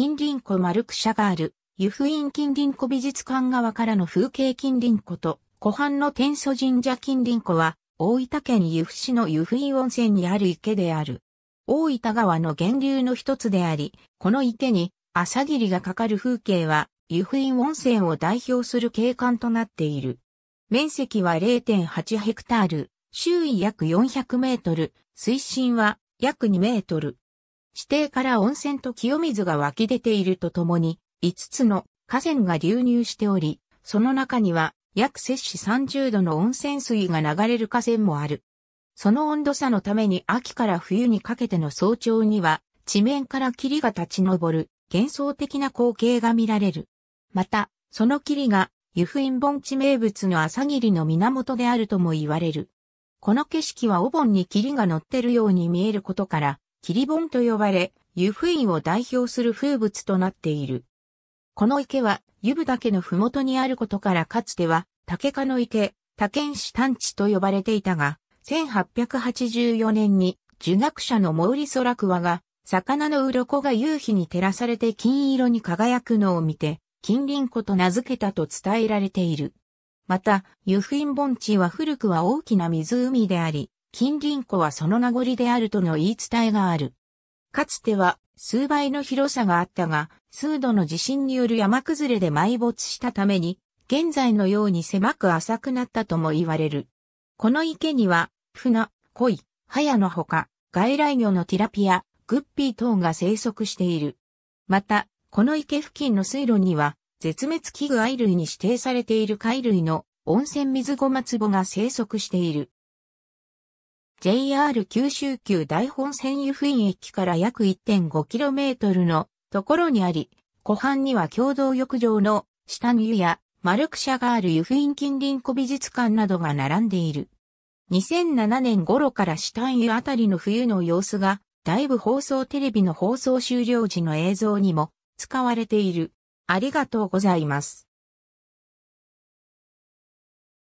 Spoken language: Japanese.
近隣湖マルクがある、湯布院近隣湖美術館側からの風景近隣湖と、湖畔の天祖神社近隣湖は、大分県湯布市の湯布院温泉にある池である。大分川の源流の一つであり、この池に朝霧がかかる風景は、湯布院温泉を代表する景観となっている。面積は0.8ヘクタール、周囲約400メートル、水深は約2メートル。地底から温泉と清水が湧き出ているとともに、5つの河川が流入しており、その中には約摂氏30度の温泉水が流れる河川もある。その温度差のために秋から冬にかけての早朝には、地面から霧が立ち上る幻想的な光景が見られる。また、その霧が湯布院盆地名物の朝霧の源であるとも言われる。この景色はお盆に霧が乗ってるように見えることから、キリボンと呼ばれ、湯布院を代表する風物となっている。この池は湯布岳の麓にあることからかつては竹科の池、竹県市探知と呼ばれていたが、1884年に儒学者の毛利空桑が、魚の鱗が夕日に照らされて金色に輝くのを見て、金鱗湖と名付けたと伝えられている。また、湯布院盆地は古くは大きな湖であり、金輪湖はその名残であるとの言い伝えがある。かつては数倍の広さがあったが、数度の地震による山崩れで埋没したために、現在のように狭く浅くなったとも言われる。この池には、船、鯉、早のほか、外来魚のティラピア、グッピー等が生息している。また、この池付近の水路には、絶滅危惧愛類に指定されている貝類の温泉水ごま壺が生息している。JR 九州急大本線湯布院駅から約 1.5km のところにあり、湖畔には共同浴場の下に湯や丸くャがある湯布院近隣古美術館などが並んでいる。2007年頃から下湯あたりの冬の様子が、だいぶ放送テレビの放送終了時の映像にも使われている。ありがとうございます。